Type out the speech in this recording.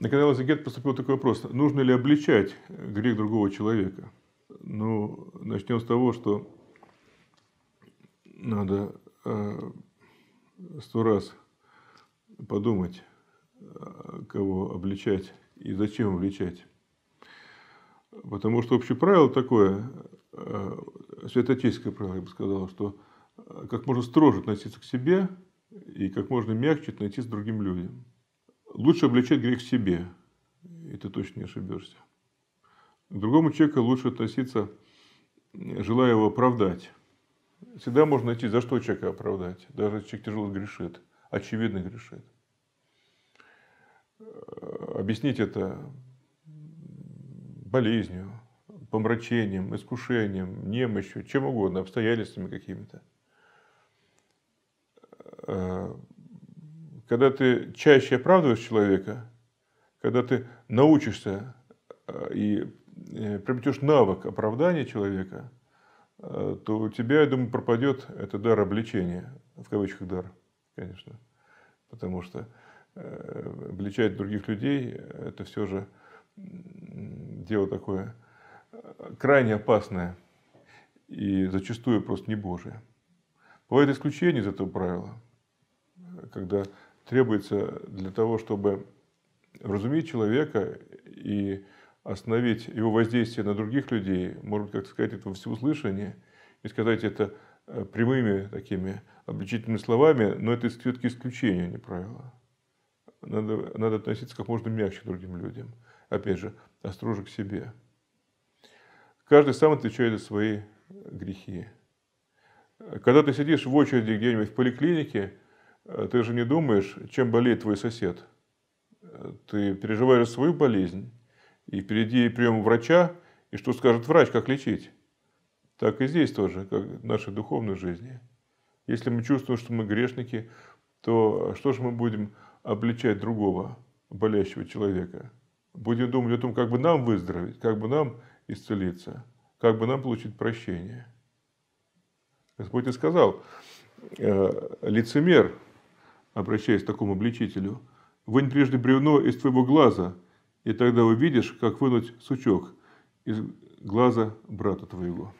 На канал Азигет поступил такой вопрос. Нужно ли обличать грех другого человека? Ну, начнем с того, что надо э, сто раз подумать, э, кого обличать и зачем обличать. Потому что общее правило такое, э, святоческое правило, я бы сказал, что как можно строже относиться к себе и как можно мягче относиться к другим людям. Лучше обличать грех себе, и ты точно не ошибешься. К другому человеку лучше относиться, желая его оправдать. Всегда можно найти, за что человека оправдать. Даже человек тяжело грешит, очевидно грешит. Объяснить это болезнью, помрачением, искушением, немощью, чем угодно, обстоятельствами какими-то. Э, когда ты чаще оправдываешь человека, когда ты научишься э, и э, приобретешь навык оправдания человека, э, то у тебя, я думаю, пропадет это дар обличения, в кавычках дар, конечно. Потому что обличать других людей – это все же дело такое крайне опасное и зачастую просто не Божие. Бывают исключения из этого правила, когда требуется для того, чтобы разуметь человека и остановить его воздействие на других людей, может быть, как сказать, это во всеуслышание, и сказать это э, прямыми такими обличительными словами, но это все-таки исключение, а не правило. Надо, надо относиться как можно мягче к другим людям. Опять же, остроже к себе. Каждый сам отвечает за свои грехи. Когда ты сидишь в очереди где-нибудь в поликлинике, Э, ты же не думаешь, чем болеет твой сосед. Э, ты переживаешь свою болезнь, и впереди прием врача, и что скажет врач, как лечить. Так и здесь тоже, как в нашей духовной жизни. Если мы чувствуем, что мы грешники, то что же мы будем обличать другого, болящего человека? Будем думать о том, как бы нам выздороветь, как бы нам исцелиться, как бы нам получить прощение. Господь и сказал, э, лицемер обращаясь к такому обличителю, «вынь прежде бревно из твоего глаза, и тогда увидишь, как вынуть сучок из глаза брата твоего».